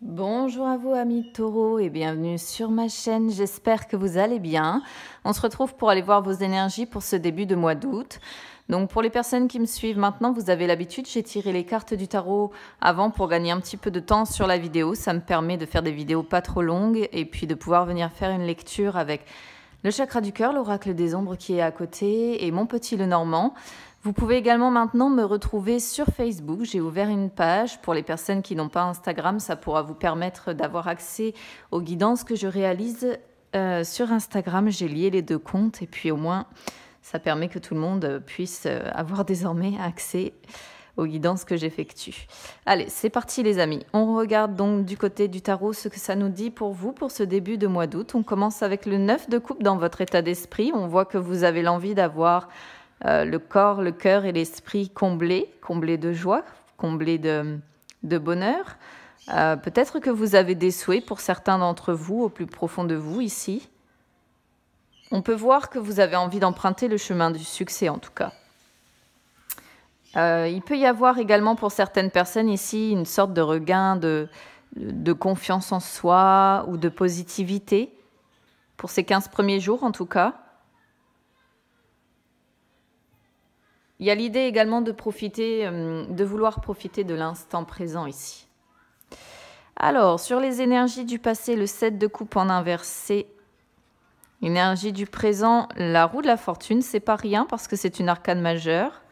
Bonjour à vous amis taureaux et bienvenue sur ma chaîne, j'espère que vous allez bien. On se retrouve pour aller voir vos énergies pour ce début de mois d'août. Donc pour les personnes qui me suivent maintenant, vous avez l'habitude, j'ai tiré les cartes du tarot avant pour gagner un petit peu de temps sur la vidéo. Ça me permet de faire des vidéos pas trop longues et puis de pouvoir venir faire une lecture avec le chakra du cœur, l'oracle des ombres qui est à côté et mon petit le normand. Vous pouvez également maintenant me retrouver sur Facebook. J'ai ouvert une page. Pour les personnes qui n'ont pas Instagram, ça pourra vous permettre d'avoir accès aux guidances que je réalise euh, sur Instagram. J'ai lié les deux comptes et puis au moins, ça permet que tout le monde puisse euh, avoir désormais accès aux guidances que j'effectue. Allez, c'est parti les amis. On regarde donc du côté du tarot ce que ça nous dit pour vous pour ce début de mois d'août. On commence avec le 9 de coupe dans votre état d'esprit. On voit que vous avez l'envie d'avoir euh, le corps, le cœur et l'esprit comblés, comblés de joie, comblés de, bonheur. Euh, peut-être que vous avez des souhaits pour certains d'entre vous au plus profond de vous ici. On peut voir que vous avez envie d'emprunter le chemin du succès en tout cas. Euh, il peut y avoir également pour certaines personnes ici une sorte de regain de, de confiance en soi ou de positivité, pour ces 15 premiers jours en tout cas. Il y a l'idée également de profiter, euh, de vouloir profiter de l'instant présent ici. Alors, sur les énergies du passé, le 7 de coupe en inversé. Énergie du présent, la roue de la fortune, c'est pas rien parce que c'est une arcane majeure.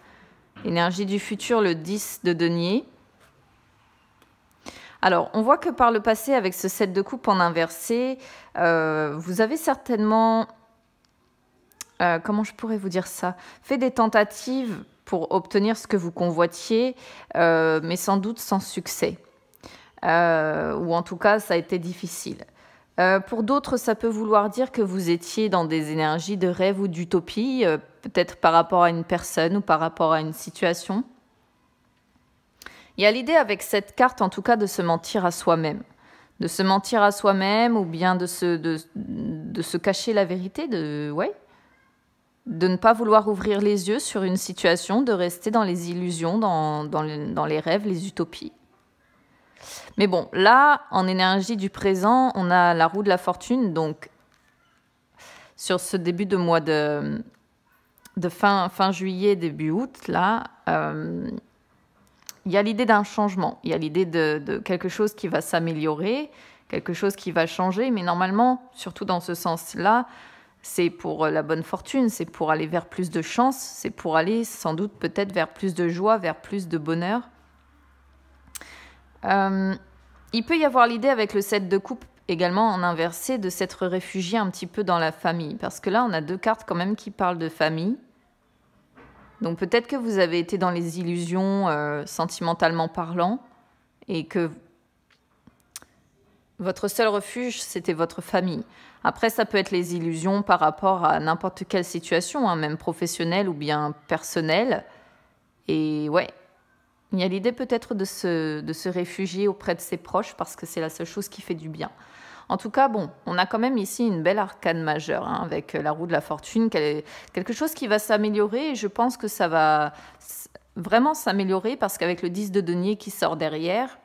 Énergie du futur, le 10 de denier. Alors, on voit que par le passé, avec ce 7 de coupe en inversé, euh, vous avez certainement euh, comment je pourrais vous dire ça Faites des tentatives pour obtenir ce que vous convoitiez, euh, mais sans doute sans succès. Euh, ou en tout cas, ça a été difficile. pour d'autres, ça peut vouloir dire que vous étiez dans des énergies de rêve ou d'utopie, peut-être par rapport à une personne ou par rapport à une situation. Il y a l'idée avec cette carte, en tout cas, de se mentir à soi-même. De se mentir à soi-même ou bien de se, de se cacher la vérité, de, ouais, de ne pas vouloir ouvrir les yeux sur une situation, de rester dans les illusions, dans, les, rêves, les utopies. Mais bon, là, en énergie du présent, on a la roue de la fortune, donc sur ce début de mois de, de fin, fin juillet, début août, là, euh, il y a l'idée d'un changement, il y a l'idée de, quelque chose qui va s'améliorer, quelque chose qui va changer, mais normalement, surtout dans ce sens-là, c'est pour euh, la bonne fortune, c'est pour aller vers plus de chance, c'est pour aller sans doute peut-être vers plus de joie, vers plus de bonheur. Euh, il peut y avoir l'idée avec le 7 de coupe également en inversé de s'être réfugié un petit peu dans la famille, parce que là on a deux cartes quand même qui parlent de famille. Donc peut-être que vous avez été dans les illusions euh, sentimentalement parlant et que votre seul refuge, c'était votre famille. Après, ça peut être les illusions par rapport à n'importe quelle situation, hein, même professionnelle ou bien personnelle. Et ouais, il y a l'idée peut-être de se, réfugier auprès de ses proches parce que c'est la seule chose qui fait du bien. En tout cas, bon, on a quand même ici une belle arcane majeure hein, avec la roue de la fortune, quelque chose qui va s'améliorer et je pense que ça va vraiment s'améliorer parce qu'avec le 10 de denier qui sort derrière,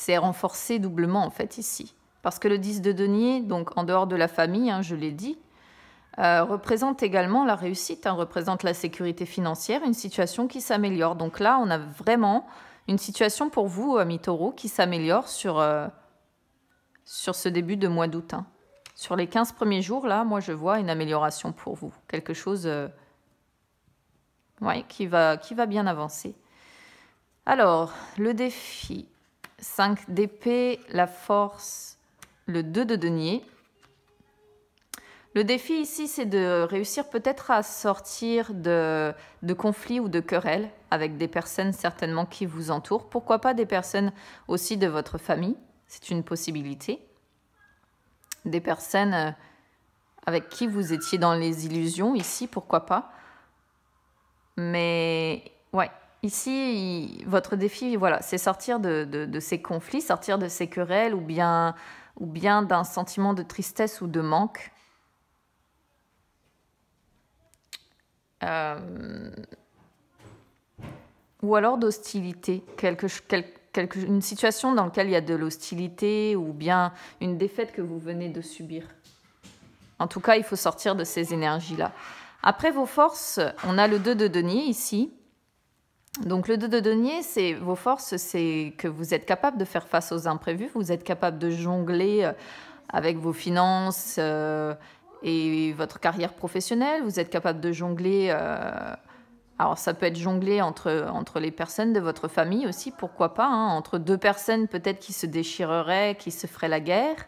c'est renforcé doublement en fait ici. Parce que le 10 de denier, donc en dehors de la famille, hein, je l'ai dit, euh, représente également la réussite, hein, représente la sécurité financière, une situation qui s'améliore. Donc là, on a vraiment une situation pour vous, ami euh, taureau, qui s'améliore sur, euh, sur ce début de mois d'août. Hein. Sur les 15 premiers jours, là, moi, je vois une amélioration pour vous. Quelque chose qui, va, qui va bien avancer. Alors, le défi 5 d'épée, la force, le 2 de denier. Le défi ici, c'est de réussir peut-être à sortir de, de, conflits ou de querelles avec des personnes certainement qui vous entourent. Pourquoi pas des personnes aussi de votre famille C'est une possibilité. Des personnes euh, avec qui vous étiez dans les illusions ici, pourquoi pas Mais ouais, Ici, votre défi, voilà, c'est sortir de, ces conflits, sortir de ces querelles ou bien, ou bien d'un sentiment de tristesse ou de manque. Euh, ou alors d'hostilité, une situation dans laquelle il y a de l'hostilité ou bien une défaite que vous venez de subir. En tout cas, il faut sortir de ces énergies-là. Après vos forces, on a le 2 de denier ici. Donc le 2 de denier, c'est vos forces, c'est que vous êtes capable de faire face aux imprévus, vous êtes capable de jongler euh, avec vos finances euh, et votre carrière professionnelle, vous êtes capable de jongler euh, alors ça peut être jongler entre, les personnes de votre famille aussi, pourquoi pas, hein, entre deux personnes peut-être qui se déchireraient, qui se feraient la guerre.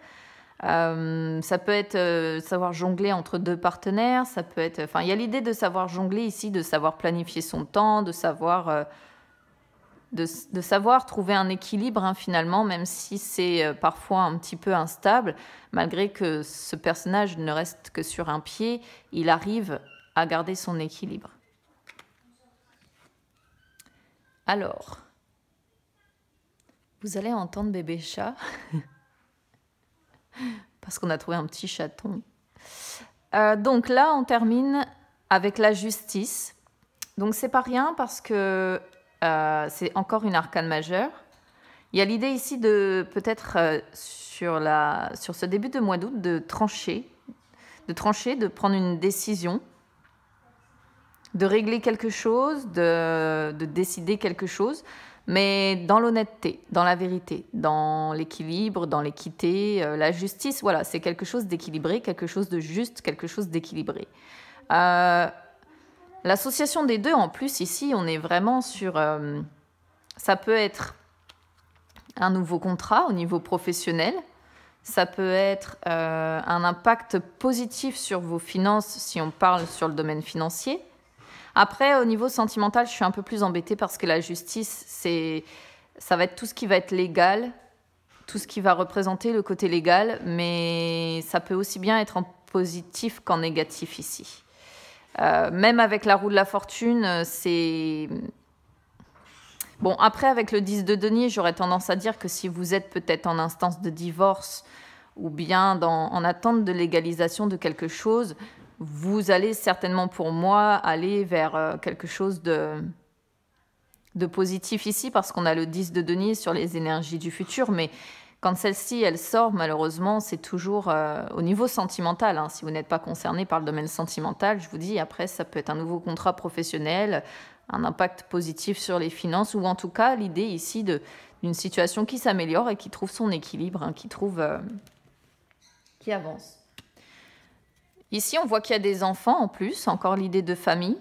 Euh, ça peut être euh, savoir jongler entre deux partenaires, ça peut être... Enfin, il y a l'idée de savoir jongler ici, de savoir planifier son temps, de savoir... Euh, de, savoir trouver un équilibre hein, finalement, même si c'est parfois un petit peu instable, malgré que ce personnage ne reste que sur un pied, il arrive à garder son équilibre. Alors, vous allez entendre bébé chat parce qu'on a trouvé un petit chaton. Euh, donc là, on termine avec la justice. Donc c'est pas rien parce que euh, c'est encore une arcane majeure. Il y a l'idée ici de peut-être euh, sur, ce début de mois d'août de trancher, de trancher, de prendre une décision, de régler quelque chose, de décider quelque chose mais dans l'honnêteté, dans la vérité, dans l'équilibre, dans l'équité, euh, la justice, voilà, c'est quelque chose d'équilibré, quelque chose de juste, quelque chose d'équilibré. Euh, l'association des deux, en plus, ici, on est vraiment sur... Euh, ça peut être un nouveau contrat au niveau professionnel, ça peut être un impact positif sur vos finances si on parle sur le domaine financier, après, au niveau sentimental, je suis un peu plus embêtée parce que la justice, c'est, ça va être tout ce qui va être légal, tout ce qui va représenter le côté légal, mais ça peut aussi bien être en positif qu'en négatif ici. Euh, même avec la roue de la fortune, euh, c'est... Bon, après, avec le 10 de denier, j'aurais tendance à dire que si vous êtes peut-être en instance de divorce ou bien en attente de légalisation de quelque chose, vous allez certainement pour moi aller vers euh, quelque chose de, de positif ici parce qu'on a le 10 de Denis sur les énergies du futur, mais quand celle-ci, elle sort, malheureusement, c'est toujours euh, au niveau sentimental. Hein. Si vous n'êtes pas concerné par le domaine sentimental, je vous dis, après, ça peut être un nouveau contrat professionnel, un impact positif sur les finances, ou en tout cas, l'idée ici d'une situation qui s'améliore et qui trouve son équilibre, hein, qui trouve... Euh, qui avance. Ici, on voit qu'il y a des enfants en plus, encore l'idée de famille.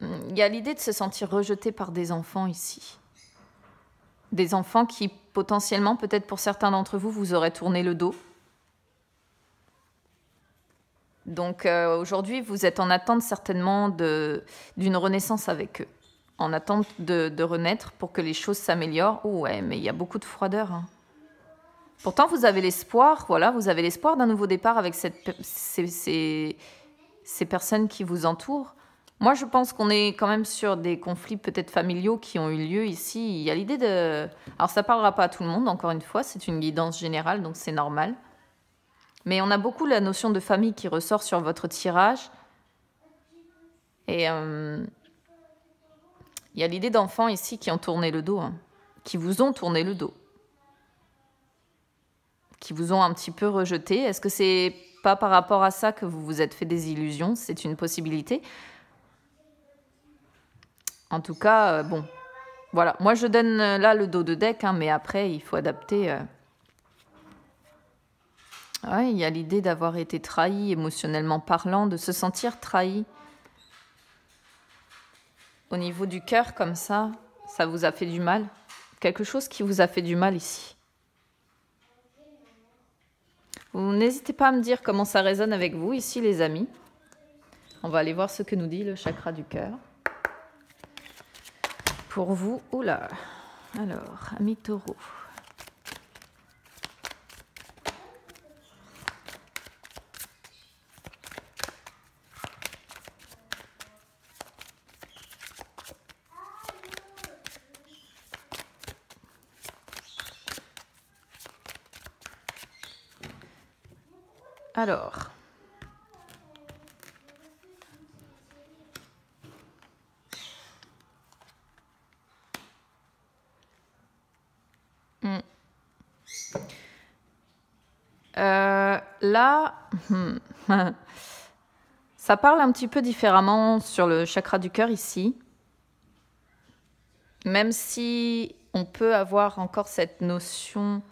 Hmm, il y a l'idée de se sentir rejeté par des enfants ici. Des enfants qui, potentiellement, peut-être pour certains d'entre vous, vous auraient tourné le dos. Donc euh, aujourd'hui, vous êtes en attente certainement d'une renaissance avec eux, en attente de, renaître pour que les choses s'améliorent. ouais, mais il y a beaucoup de froideur. Hein. Pourtant, vous avez l'espoir, voilà, vous avez l'espoir d'un nouveau départ avec ces, personnes qui vous entourent. Moi, je pense qu'on est quand même sur des conflits peut-être familiaux qui ont eu lieu ici. Il y a l'idée de... Alors, ça parlera pas à tout le monde, encore une fois, c'est une guidance générale, donc c'est normal. Mais on a beaucoup la notion de famille qui ressort sur votre tirage. Et euh, il y a l'idée d'enfants ici qui ont tourné le dos, hein, qui vous ont tourné le dos qui vous ont un petit peu rejeté. Est-ce que c'est pas par rapport à ça que vous vous êtes fait des illusions C'est une possibilité. En tout cas, euh, bon, voilà. Moi, je donne euh, là le dos de deck, hein, mais après, il faut adapter. Euh. il y a l'idée d'avoir été trahi émotionnellement parlant, de se sentir trahi. Au niveau du cœur, comme ça, ça vous a fait du mal Quelque chose qui vous a fait du mal ici N'hésitez pas à me dire comment ça résonne avec vous ici, les amis. On va aller voir ce que nous dit le chakra du cœur. Pour vous, oula, alors, ami taureau. Alors. Hmm. Euh, là, hmm. ça parle un petit peu différemment sur le chakra du cœur ici. Même si on peut avoir encore cette notion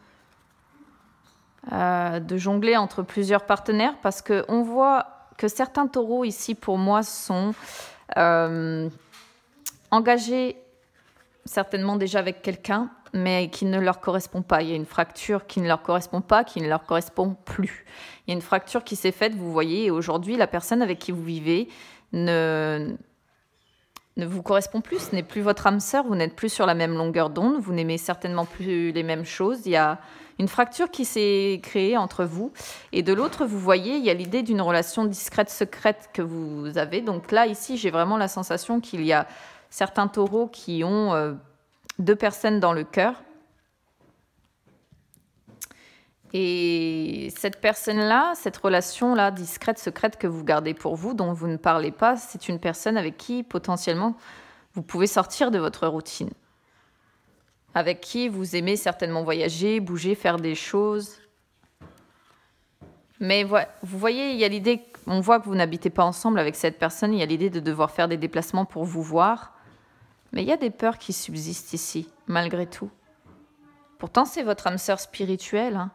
euh, de jongler entre plusieurs partenaires parce qu'on voit que certains taureaux ici, pour moi, sont euh, engagés certainement déjà avec quelqu'un, mais qui ne leur correspond pas. Il y a une fracture qui ne leur correspond pas, qui ne leur correspond plus. Il y a une fracture qui s'est faite, vous voyez, et aujourd'hui, la personne avec qui vous vivez ne, ne vous correspond plus, ce n'est plus votre âme sœur, vous n'êtes plus sur la même longueur d'onde, vous n'aimez certainement plus les mêmes choses. Il y a une fracture qui s'est créée entre vous. Et de l'autre, vous voyez, il y a l'idée d'une relation discrète, secrète que vous avez. Donc là, ici, j'ai vraiment la sensation qu'il y a certains taureaux qui ont euh, deux personnes dans le cœur. Et cette personne-là, cette relation-là discrète, secrète que vous gardez pour vous, dont vous ne parlez pas, c'est une personne avec qui potentiellement vous pouvez sortir de votre routine avec qui vous aimez certainement voyager, bouger, faire des choses. Mais vous voyez, il y a l'idée, on voit que vous n'habitez pas ensemble avec cette personne, il y a l'idée de devoir faire des déplacements pour vous voir. Mais il y a des peurs qui subsistent ici, malgré tout. Pourtant, c'est votre âme sœur spirituelle. Hein.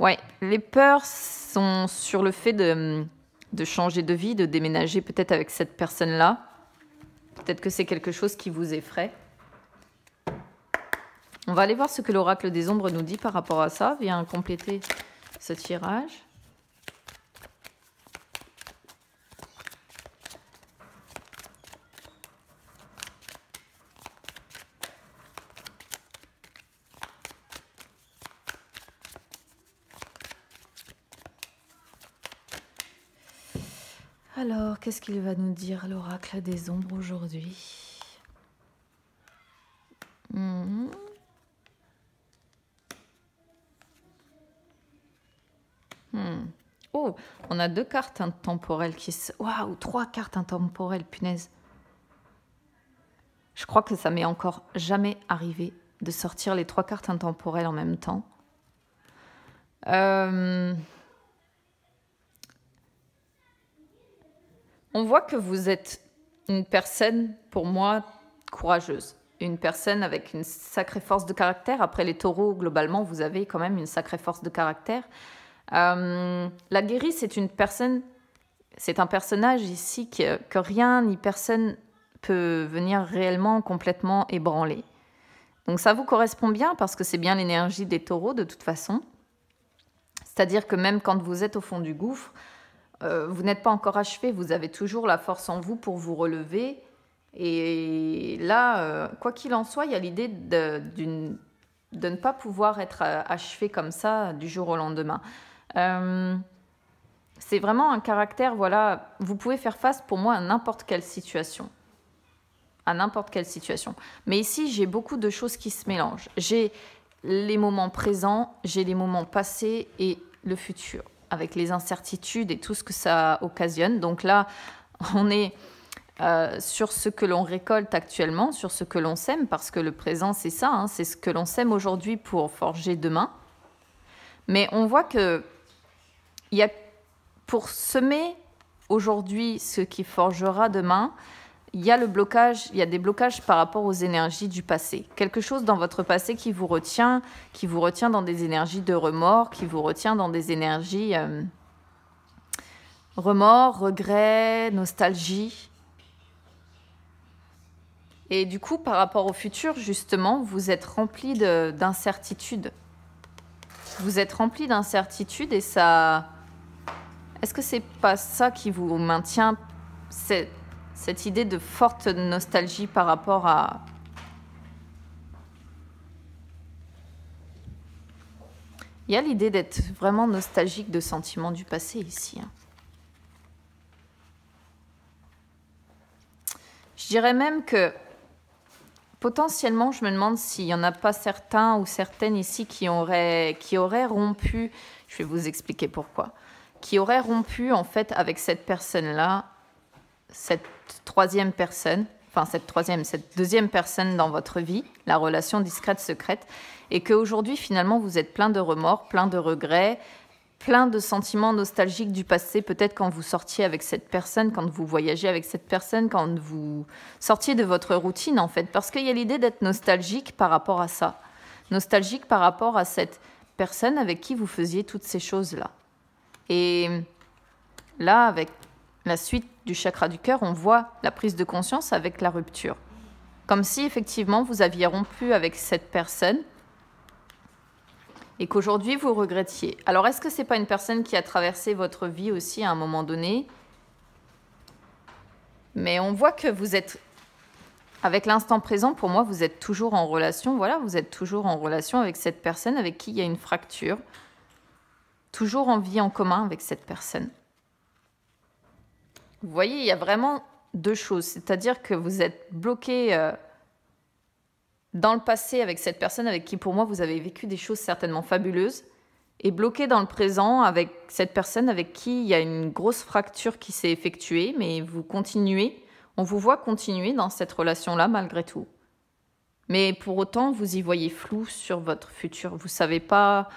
Ouais, les peurs sont sur le fait de, de changer de vie, de déménager peut-être avec cette personne-là. Peut-être que c'est quelque chose qui vous effraie. On va aller voir ce que l'oracle des ombres nous dit par rapport à ça. Viens compléter ce tirage. Alors, qu'est-ce qu'il va nous dire l'oracle des ombres aujourd'hui On a deux cartes intemporelles qui se... Waouh, trois cartes intemporelles, punaise. Je crois que ça m'est encore jamais arrivé de sortir les trois cartes intemporelles en même temps. Euh, on voit que vous êtes une personne, pour moi, courageuse. Une personne avec une sacrée force de caractère. Après les taureaux, globalement, vous avez quand même une sacrée force de caractère. Euh, la guérie, c'est une personne, c'est un personnage ici que, rien ni personne peut venir réellement complètement ébranler. Donc ça vous correspond bien parce que c'est bien l'énergie des taureaux de toute façon. C'est-à-dire que même quand vous êtes au fond du gouffre, euh, vous n'êtes pas encore achevé, vous avez toujours la force en vous pour vous relever. Et là, euh, quoi qu'il en soit, il y a l'idée de, de, ne pas pouvoir être achevé comme ça du jour au lendemain. Euh, c'est vraiment un caractère, voilà, vous pouvez faire face pour moi à n'importe quelle situation. À n'importe quelle situation. Mais ici, j'ai beaucoup de choses qui se mélangent. J'ai les moments présents, j'ai les moments passés et le futur, avec les incertitudes et tout ce que ça occasionne. Donc là, on est euh, sur ce que l'on récolte actuellement, sur ce que l'on sème, parce que le présent, c'est ça, hein, c'est ce que l'on sème aujourd'hui pour forger demain. Mais on voit que il y a, pour semer aujourd'hui ce qui forgera demain, il y a le blocage, il y a des blocages par rapport aux énergies du passé. Quelque chose dans votre passé qui vous retient, qui vous retient dans des énergies de remords, qui vous retient dans des énergies euh, remords, regrets, nostalgie. Et du coup, par rapport au futur, justement, vous êtes rempli d'incertitudes. Vous êtes rempli d'incertitudes et ça, est-ce que c'est pas ça qui vous maintient cette, idée de forte nostalgie par rapport à Il y a l'idée d'être vraiment nostalgique de sentiments du passé ici. Hein. Je dirais même que potentiellement, je me demande s'il n'y en a pas certains ou certaines ici qui auraient, qui auraient rompu. Je vais vous expliquer pourquoi qui aurait rompu en fait avec cette personne-là, cette troisième personne, enfin cette troisième, cette deuxième personne dans votre vie, la relation discrète secrète, et qu'aujourd'hui finalement vous êtes plein de remords, plein de regrets, plein de sentiments nostalgiques du passé, peut-être quand vous sortiez avec cette personne, quand vous voyagez avec cette personne, quand vous sortiez de votre routine en fait, parce qu'il y a l'idée d'être nostalgique par rapport à ça, nostalgique par rapport à cette personne avec qui vous faisiez toutes ces choses-là. Et là, avec la suite du chakra du cœur, on voit la prise de conscience avec la rupture. Comme si effectivement vous aviez rompu avec cette personne et qu'aujourd'hui vous regrettiez. Alors est-ce que c'est pas une personne qui a traversé votre vie aussi à un moment donné Mais on voit que vous êtes avec l'instant présent, pour moi, vous êtes toujours en relation. Voilà, vous êtes toujours en relation avec cette personne avec qui il y a une fracture toujours en vie en commun avec cette personne. Vous voyez, il y a vraiment deux choses. C'est-à-dire que vous êtes bloqué euh, dans le passé avec cette personne avec qui, pour moi, vous avez vécu des choses certainement fabuleuses, et bloqué dans le présent avec cette personne avec qui il y a une grosse fracture qui s'est effectuée, mais vous continuez, on vous voit continuer dans cette relation-là malgré tout. Mais pour autant, vous y voyez flou sur votre futur. Vous ne savez pas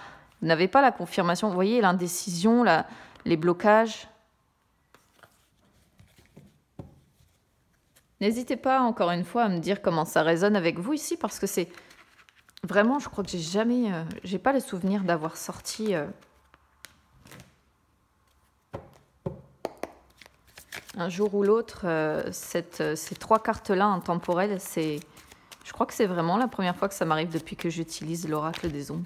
vous n'avez pas la confirmation. Vous voyez l'indécision, les blocages. N'hésitez pas, encore une fois, à me dire comment ça résonne avec vous ici, parce que c'est vraiment, je crois que j'ai jamais, euh, j'ai pas le souvenir d'avoir sorti euh, un jour ou l'autre euh, ces trois cartes-là intemporelles. C'est, je crois que c'est vraiment la première fois que ça m'arrive depuis que j'utilise l'oracle des ondes.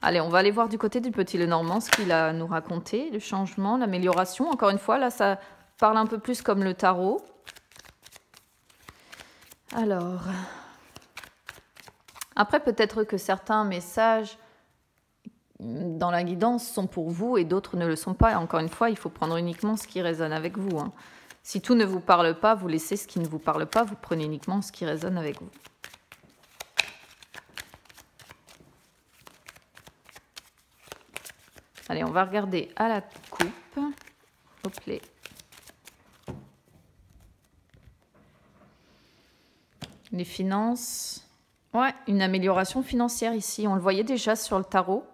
Allez, on va aller voir du côté du petit Lenormand ce qu'il a nous raconté, le changement, l'amélioration. Encore une fois, là, ça parle un peu plus comme le tarot. Alors, après, peut-être que certains messages dans la guidance sont pour vous et d'autres ne le sont pas. encore une fois, il faut prendre uniquement ce qui résonne avec vous. Hein. Si tout ne vous parle pas, vous laissez ce qui ne vous parle pas, vous prenez uniquement ce qui résonne avec vous. Allez, on va regarder à la coupe. Hop les. les finances. Ouais, une amélioration financière ici. On le voyait déjà sur le tarot.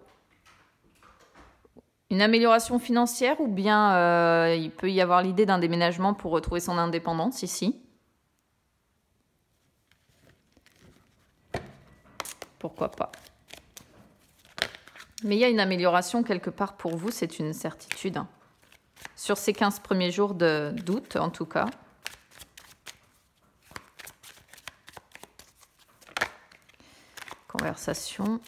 Une amélioration financière ou bien euh, il peut y avoir l'idée d'un déménagement pour retrouver son indépendance ici. Pourquoi pas mais il y a une amélioration quelque part pour vous, c'est une certitude. Sur ces 15 premiers jours de d'août, en tout cas. Conversation,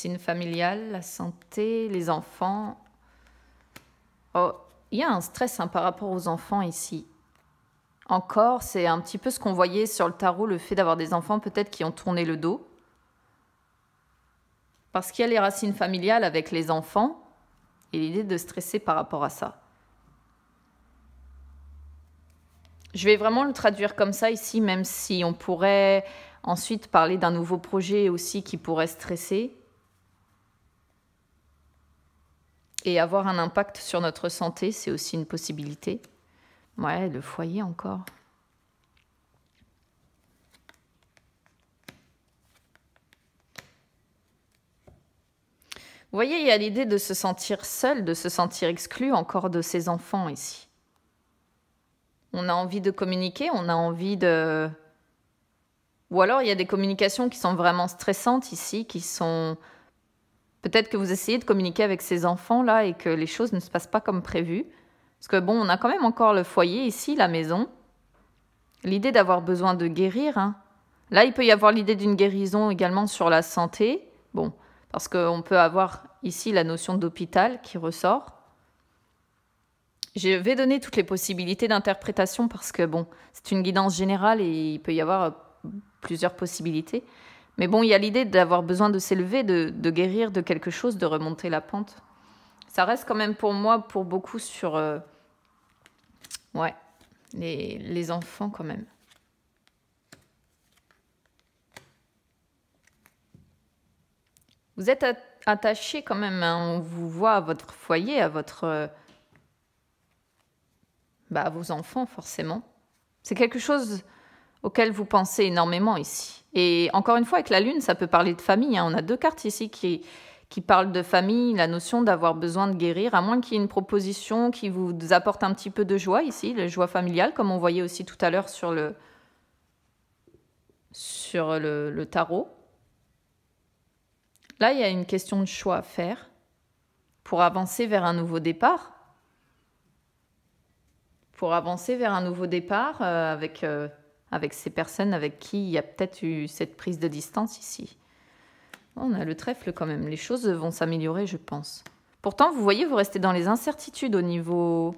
Racines familiale, la santé, les enfants. Oh, il y a un stress hein, par rapport aux enfants ici. Encore, c'est un petit peu ce qu'on voyait sur le tarot, le fait d'avoir des enfants peut-être qui ont tourné le dos. Parce qu'il y a les racines familiales avec les enfants et l'idée de stresser par rapport à ça. Je vais vraiment le traduire comme ça ici, même si on pourrait ensuite parler d'un nouveau projet aussi qui pourrait stresser. Et avoir un impact sur notre santé, c'est aussi une possibilité. Ouais, le foyer encore. Vous voyez, il y a l'idée de se sentir seul, de se sentir exclu encore de ses enfants ici. On a envie de communiquer, on a envie de... Ou alors il y a des communications qui sont vraiment stressantes ici, qui sont Peut-être que vous essayez de communiquer avec ces enfants-là et que les choses ne se passent pas comme prévu. Parce que bon, on a quand même encore le foyer ici, la maison. L'idée d'avoir besoin de guérir. Hein. Là, il peut y avoir l'idée d'une guérison également sur la santé. Bon, parce qu'on peut avoir ici la notion d'hôpital qui ressort. Je vais donner toutes les possibilités d'interprétation parce que bon, c'est une guidance générale et il peut y avoir plusieurs possibilités. Mais bon, il y a l'idée d'avoir besoin de s'élever, de, guérir de quelque chose, de remonter la pente. Ça reste quand même pour moi, pour beaucoup, sur... Euh, ouais, les, les enfants quand même. Vous êtes attaché quand même, hein. on vous voit à votre foyer, à votre... bah, à vos enfants forcément. C'est quelque chose auquel vous pensez énormément ici. Et encore une fois, avec la Lune, ça peut parler de famille. Hein. On a deux cartes ici qui, qui parlent de famille, la notion d'avoir besoin de guérir, à moins qu'il y ait une proposition qui vous apporte un petit peu de joie ici, la joie familiale, comme on voyait aussi tout à l'heure sur le, sur le, tarot. Là, il y a une question de choix à faire pour avancer vers un nouveau départ. Pour avancer vers un nouveau départ euh, avec... Euh, avec ces personnes avec qui il y a peut-être eu cette prise de distance ici. On a le trèfle quand même, les choses vont s'améliorer, je pense. Pourtant, vous voyez, vous restez dans les incertitudes au niveau...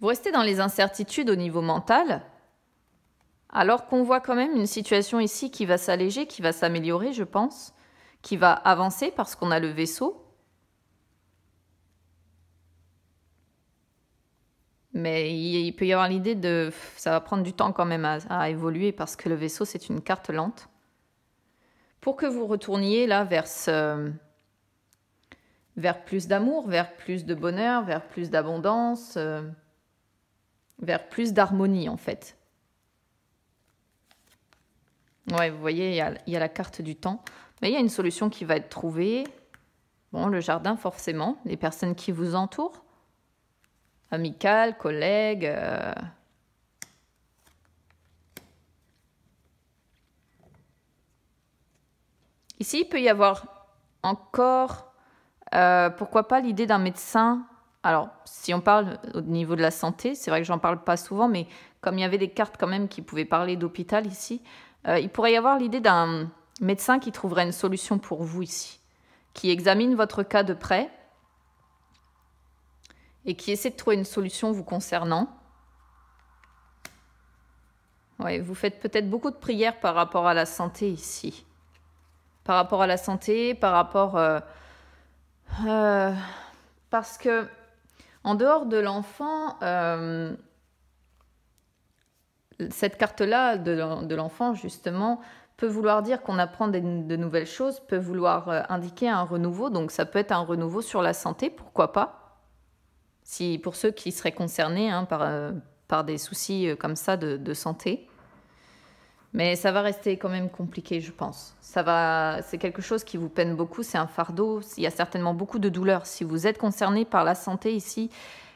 Vous restez dans les incertitudes au niveau mental, alors qu'on voit quand même une situation ici qui va s'alléger, qui va s'améliorer, je pense, qui va avancer parce qu'on a le vaisseau. Mais il, peut y avoir l'idée de ça va prendre du temps quand même à, évoluer parce que le vaisseau, c'est une carte lente. Pour que vous retourniez là vers, vers plus d'amour, vers plus de bonheur, vers plus d'abondance, euh, vers plus d'harmonie en fait. Ouais, vous voyez, il il y a la carte du temps. Mais il y a une solution qui va être trouvée. Bon, le jardin forcément, les personnes qui vous entourent Amical, collègue. Euh. Ici, il peut y avoir encore, euh, pourquoi pas, l'idée d'un médecin. Alors, si on parle au niveau de la santé, c'est vrai que j'en parle pas souvent, mais comme il y avait des cartes quand même qui pouvaient parler d'hôpital ici, euh, il pourrait y avoir l'idée d'un médecin qui trouverait une solution pour vous ici, qui examine votre cas de près, et qui essaie de trouver une solution vous concernant. Ouais, vous faites peut-être beaucoup de prières par rapport à la santé ici. Par rapport à la santé, par rapport... Euh, euh, parce que, en dehors de l'enfant, euh, cette carte-là de, l'enfant, justement, peut vouloir dire qu'on apprend de nouvelles choses, peut vouloir indiquer un renouveau. Donc ça peut être un renouveau sur la santé, pourquoi pas si, pour ceux qui seraient concernés hein, euh, par, des soucis euh, comme ça de, santé. Mais ça va rester quand même compliqué, je pense. Ça va, c'est quelque chose qui vous peine beaucoup, c'est un fardeau. Il y a certainement beaucoup de douleurs. Si vous êtes concerné par la santé ici,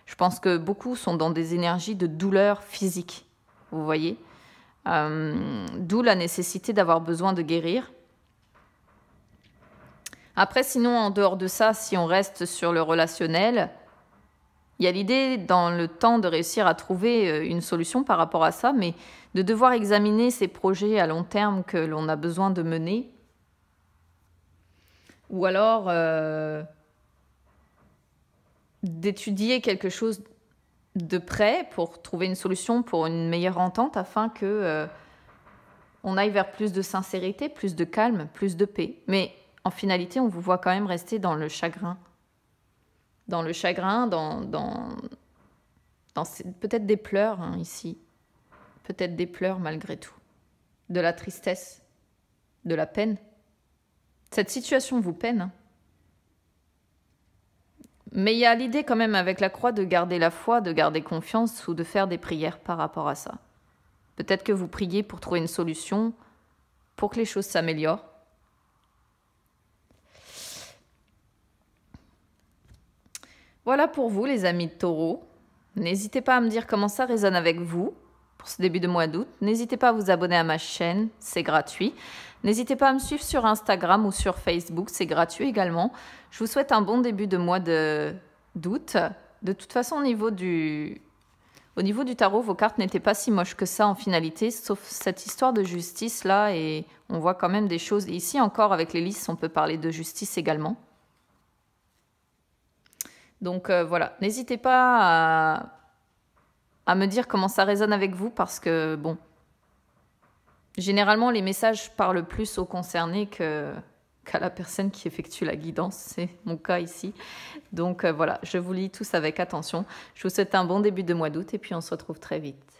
je pense que beaucoup sont dans des énergies de douleur physique. Vous voyez, euh, d'où la nécessité d'avoir besoin de guérir. Après, sinon, en dehors de ça, si on reste sur le relationnel, il y a l'idée dans le temps de réussir à trouver euh, une solution par rapport à ça, mais de devoir examiner ces projets à long terme que l'on a besoin de mener. Ou alors euh, d'étudier quelque chose de près pour trouver une solution pour une meilleure entente afin que euh, on aille vers plus de sincérité, plus de calme, plus de paix. Mais en finalité, on vous voit quand même rester dans le chagrin dans le chagrin, dans, dans, peut-être des pleurs hein, ici, peut-être des pleurs malgré tout, de la tristesse, de la peine. Cette situation vous peine. Hein. Mais il y a l'idée quand même avec la croix de garder la foi, de garder confiance ou de faire des prières par rapport à ça. Peut-être que vous priez pour trouver une solution, pour que les choses s'améliorent, Voilà pour vous, les amis de taureau. N'hésitez pas à me dire comment ça résonne avec vous pour ce début de mois d'août. N'hésitez pas à vous abonner à ma chaîne, c'est gratuit. N'hésitez pas à me suivre sur Instagram ou sur Facebook, c'est gratuit également. Je vous souhaite un bon début de mois d'août. De... toute façon, au niveau du, au niveau du tarot, vos cartes n'étaient pas si moches que ça en finalité, sauf cette histoire de justice là, et on voit quand même des choses. ici encore, avec les listes, on peut parler de justice également. Donc euh, voilà, n'hésitez pas à, me dire comment ça résonne avec vous parce que, bon, généralement les messages parlent plus aux concernés qu'à la personne qui effectue la guidance. C'est mon cas ici. Donc euh, voilà, je vous lis tous avec attention. Je vous souhaite un bon début de mois d'août et puis on se retrouve très vite.